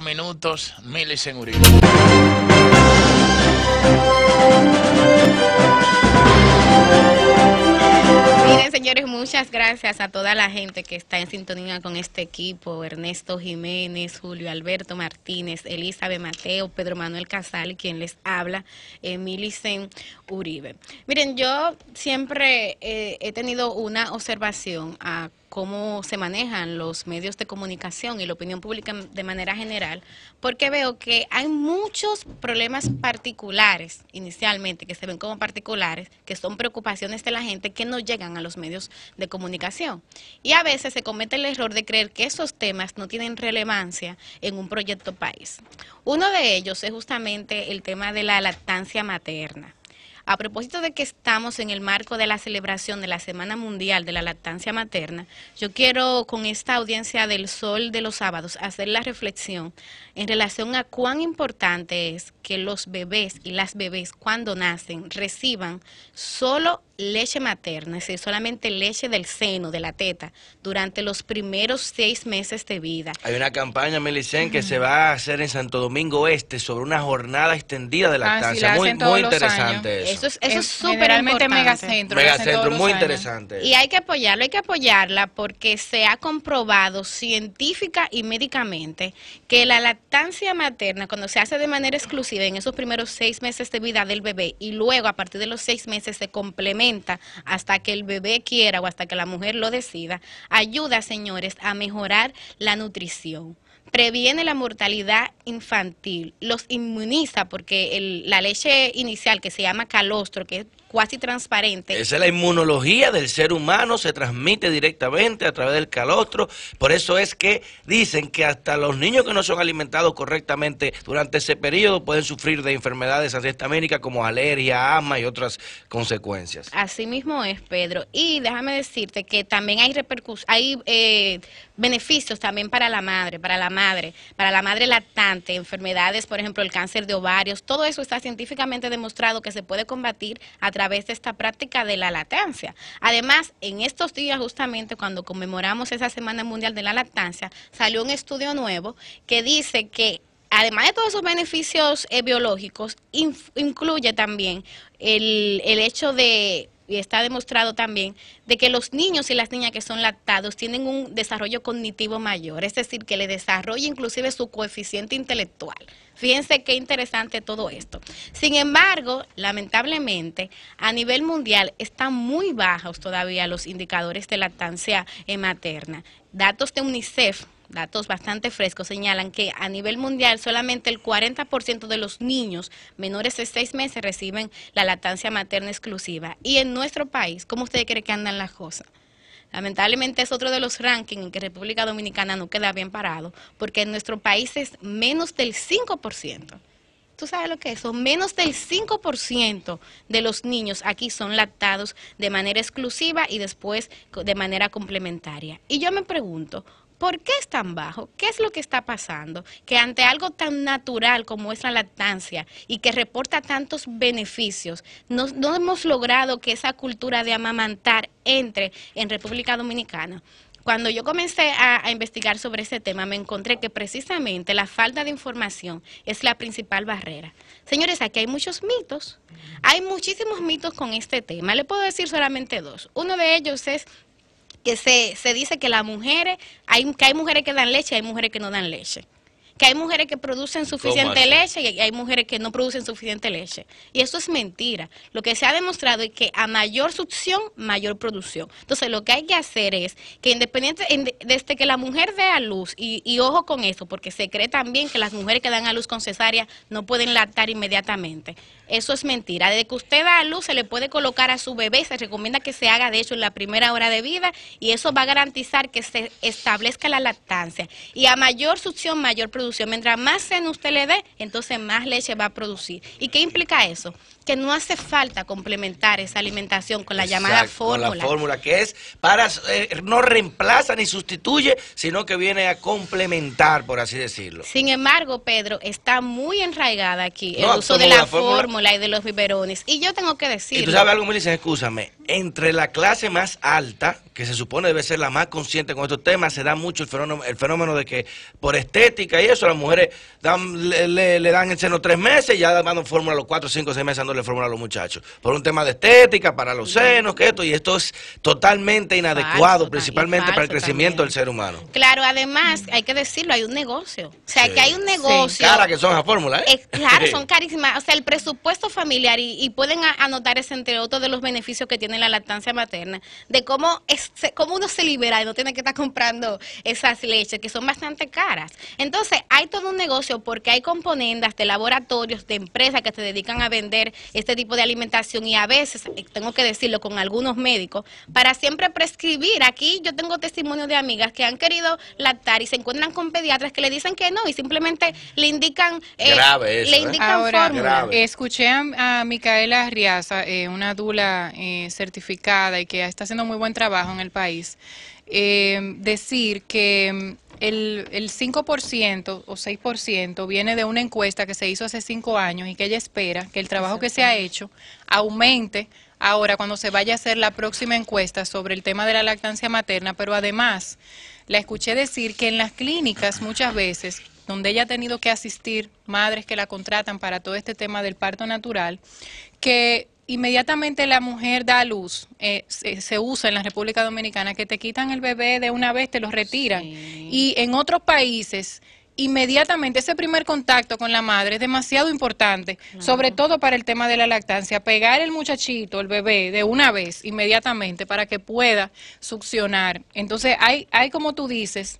minutos, Milicen Uribe. Miren, señores, muchas gracias a toda la gente que está en sintonía con este equipo. Ernesto Jiménez, Julio Alberto Martínez, Elizabeth Mateo, Pedro Manuel Casal, quien les habla, Emilicen Uribe. Miren, yo siempre eh, he tenido una observación a cómo se manejan los medios de comunicación y la opinión pública de manera general, porque veo que hay muchos problemas particulares inicialmente, que se ven como particulares, que son preocupaciones de la gente que no llegan a los medios de comunicación. Y a veces se comete el error de creer que esos temas no tienen relevancia en un proyecto país. Uno de ellos es justamente el tema de la lactancia materna. A propósito de que estamos en el marco de la celebración de la Semana Mundial de la Lactancia Materna, yo quiero con esta audiencia del Sol de los Sábados hacer la reflexión en relación a cuán importante es que los bebés y las bebés cuando nacen reciban solo leche materna, es decir, solamente leche del seno, de la teta, durante los primeros seis meses de vida. Hay una campaña, Melicen, que se va a hacer en Santo Domingo Este sobre una jornada extendida de ah, lactancia. muy muy interesante eso. Eso es, eso es súper importante. Megacentro. Megacentro, muy interesante. Y hay que apoyarlo, hay que apoyarla porque se ha comprobado científica y médicamente que la lactancia materna, cuando se hace de manera exclusiva en esos primeros seis meses de vida del bebé y luego a partir de los seis meses se complementa hasta que el bebé quiera o hasta que la mujer lo decida, ayuda, señores, a mejorar la nutrición previene la mortalidad infantil, los inmuniza porque la leche inicial que se llama calostro, que es cuasi transparente. Esa es la inmunología del ser humano, se transmite directamente a través del calostro. Por eso es que dicen que hasta los niños que no son alimentados correctamente durante ese periodo pueden sufrir de enfermedades antihistamínicas como alergia, asma y otras consecuencias. Así mismo es, Pedro. Y déjame decirte que también hay repercus hay eh, beneficios también para la madre, para la madre, para la madre lactante, enfermedades, por ejemplo, el cáncer de ovarios, todo eso está científicamente demostrado que se puede combatir a través través de esta práctica de la lactancia. Además, en estos días justamente cuando conmemoramos esa Semana Mundial de la Lactancia, salió un estudio nuevo que dice que además de todos esos beneficios eh, biológicos, incluye también el, el hecho de y está demostrado también de que los niños y las niñas que son lactados tienen un desarrollo cognitivo mayor, es decir, que le desarrolla inclusive su coeficiente intelectual. Fíjense qué interesante todo esto. Sin embargo, lamentablemente, a nivel mundial están muy bajos todavía los indicadores de lactancia materna. Datos de UNICEF datos bastante frescos señalan que a nivel mundial solamente el 40% de los niños menores de 6 meses reciben la lactancia materna exclusiva. Y en nuestro país, ¿cómo usted cree que andan las cosas? Lamentablemente es otro de los rankings en que República Dominicana no queda bien parado, porque en nuestro país es menos del 5%. ¿Tú sabes lo que es eso? Menos del 5% de los niños aquí son lactados de manera exclusiva y después de manera complementaria. Y yo me pregunto, ¿Por qué es tan bajo? ¿Qué es lo que está pasando? Que ante algo tan natural como es la lactancia y que reporta tantos beneficios, no, hemos logrado que esa cultura de amamantar entre en República Dominicana. Cuando yo comencé a, a, investigar sobre ese tema, me encontré que precisamente la falta de información es la principal barrera. Señores, aquí hay muchos mitos. Hay muchísimos mitos con este tema. Le puedo decir solamente dos. Uno de ellos es que se, se dice que las mujeres, hay, que hay mujeres que dan leche y hay mujeres que no dan leche que hay mujeres que producen suficiente leche y hay mujeres que no producen suficiente leche. Y eso es mentira. Lo que se ha demostrado es que a mayor succión, mayor producción. Entonces, lo que hay que hacer es que independiente, desde que la mujer dé a luz, y, ojo con eso porque se cree también que las mujeres que dan a luz con cesárea no pueden lactar inmediatamente. Eso es mentira. Desde que usted da a luz, se le puede colocar a su bebé, se recomienda que se haga, de hecho, en la primera hora de vida, y eso va a garantizar que se establezca la lactancia. Y a mayor succión, mayor producción Mientras más seno usted le dé, entonces más leche va a producir. ¿Y qué implica eso? que no hace falta complementar esa alimentación con la llamada fórmula. la fórmula que es para, eh, no reemplaza ni sustituye, sino que viene a complementar, por así decirlo. Sin embargo, Pedro, está muy enraigada aquí el uso de la, fórmula, y de los biberones. Y yo tengo que decir. Y tú sabes algo, Melissa, escúchame, entre la clase más alta, que se supone debe ser la más consciente con estos temas, se da mucho el fenómeno, de que por estética y eso, las mujeres le, dan el seno tres meses y ya dan fórmula los cuatro, cinco, seis meses le fórmula a los muchachos. Por un tema de estética, para los senos, que esto, y esto es totalmente inadecuado, principalmente para el crecimiento del ser humano. Claro, además, hay que decirlo, hay un negocio. O sea, que hay un negocio. Sí. que son las fórmulas, ¿eh? eh claro, son carísimas. O sea, el presupuesto familiar, y, pueden anotar ese entre otros de los beneficios que tiene la lactancia materna, de cómo, es, cómo uno se libera y no tiene que estar comprando esas leches, que son bastante caras. Entonces, hay todo un negocio porque hay componendas de laboratorios, de empresas que se dedican a vender este tipo de alimentación y a veces, tengo que decirlo con algunos médicos, para siempre prescribir. Aquí yo tengo testimonio de amigas que han querido lactar y se encuentran con pediatras que le dicen que no y simplemente le indican, eh, le ¿eh? indican fórmula. Escuché a, Micaela Riaza, eh, una dula certificada y que está haciendo muy buen trabajo en el país, decir que mm, el, el 5% o 6% viene de una encuesta que se hizo hace cinco años y que ella espera que el trabajo que se ha hecho aumente ahora cuando se vaya a hacer la próxima encuesta sobre el tema de la lactancia materna, pero además la escuché decir que en las clínicas muchas veces donde ella ha tenido que asistir madres que la contratan para todo este tema del parto natural, que inmediatamente la mujer da a luz, eh, se, usa en la República Dominicana, que te quitan el bebé de una vez, te lo retiran. Y en otros países inmediatamente ese primer contacto con la madre es demasiado importante, sobre todo para el tema de la lactancia, pegar el muchachito, el bebé, de una vez, inmediatamente, para que pueda succionar. Entonces, hay, hay como tú dices,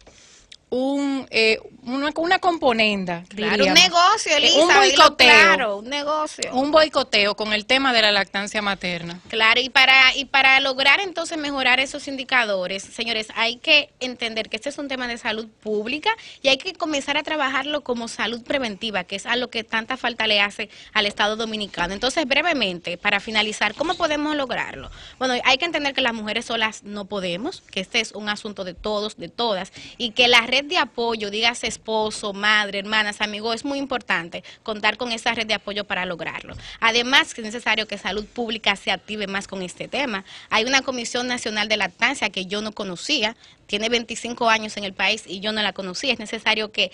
un, eh, una, una, componenda. un negocio, eh, un boicoteo. un negocio. Un boicoteo con el tema de la lactancia materna. Claro, y para, y para lograr entonces mejorar esos indicadores, señores, hay que entender que este es un tema de salud pública y hay que comenzar a trabajarlo como salud preventiva, que es a lo que tanta falta le hace al Estado dominicano. Entonces, brevemente, para finalizar, ¿cómo podemos lograrlo? Bueno, hay que entender que las mujeres solas no podemos, que este es un asunto de todos, de todas, y que la red de apoyo, digas esposo, madre, hermanas, AMIGOS, es muy importante contar con esa red de apoyo para lograrlo. Además, es necesario que salud pública se active más con este tema. Hay una Comisión Nacional de Lactancia que yo no conocía, tiene 25 años en el país y yo no la conocí. Es necesario que,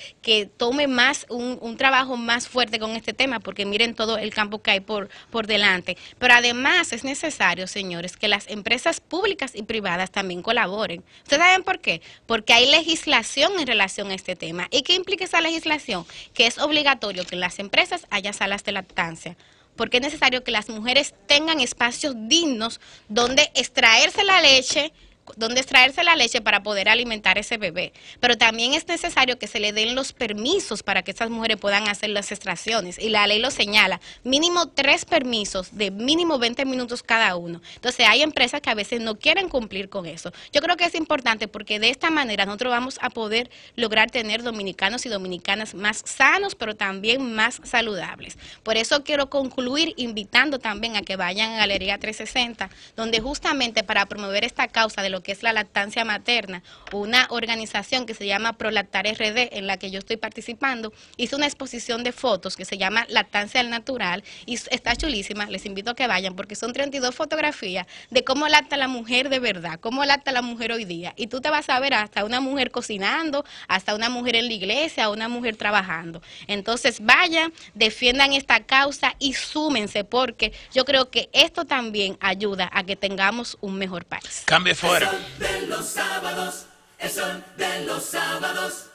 tome más un, un, trabajo más fuerte con este tema, porque miren todo el campo que hay por, por delante. Pero además es necesario, señores, que las empresas públicas y privadas también colaboren. ¿Ustedes saben por qué? Porque hay legislación en relación a este tema. ¿Y qué implica esa legislación? Que es obligatorio que en las empresas haya salas de lactancia porque es necesario que las mujeres tengan espacios dignos donde extraerse la leche, dónde extraerse la leche para poder alimentar ese bebé. Pero también es necesario que se le den los permisos para que esas mujeres puedan hacer las extracciones. Y la ley lo señala, mínimo tres permisos de mínimo 20 minutos cada uno. Entonces hay empresas que a veces no quieren cumplir con eso. Yo creo que es importante porque de esta manera nosotros vamos a poder lograr tener dominicanos y dominicanas más sanos, pero también más saludables. Por eso quiero concluir invitando también a que vayan a Galería 360, donde justamente para promover esta causa de lo que es la lactancia materna, una organización que se llama Prolactar RD, en la que yo estoy participando, hizo una exposición de fotos que se llama Lactancia al Natural y está chulísima, les invito a que vayan porque son 32 fotografías de cómo lacta la mujer de verdad, cómo lacta la mujer hoy día. Y tú te vas a ver hasta una mujer cocinando, hasta una mujer en la iglesia, una mujer trabajando. Entonces vayan, defiendan esta causa y súmense porque yo creo que esto también ayuda a que tengamos un mejor país. Cambie fuera de los sábados, el de los sábados.